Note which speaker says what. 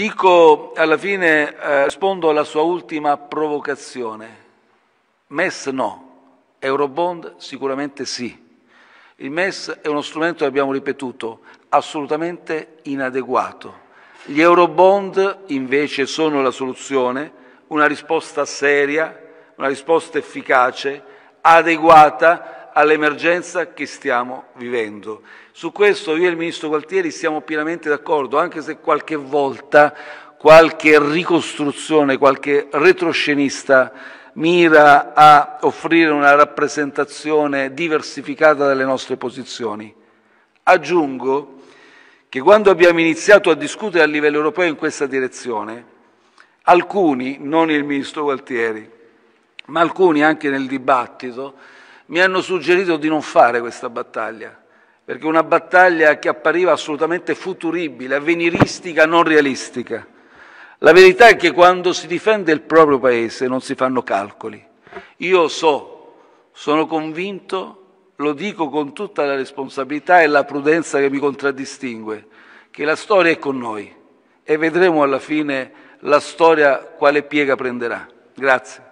Speaker 1: Dico alla fine, eh, rispondo alla sua ultima provocazione. MES no, Eurobond sicuramente sì. Il MES è uno strumento, abbiamo ripetuto, assolutamente inadeguato. Gli Eurobond invece sono la soluzione, una risposta seria, una risposta efficace, adeguata all'emergenza che stiamo vivendo. Su questo io e il Ministro Gualtieri siamo pienamente d'accordo, anche se qualche volta qualche ricostruzione, qualche retroscenista mira a offrire una rappresentazione diversificata delle nostre posizioni. Aggiungo che quando abbiamo iniziato a discutere a livello europeo in questa direzione, alcuni, non il ministro Gualtieri, ma alcuni anche nel dibattito, mi hanno suggerito di non fare questa battaglia, perché è una battaglia che appariva assolutamente futuribile, avveniristica, non realistica. La verità è che quando si difende il proprio paese non si fanno calcoli. Io so, sono convinto, lo dico con tutta la responsabilità e la prudenza che mi contraddistingue, che la storia è con noi e vedremo alla fine la storia quale piega prenderà. Grazie.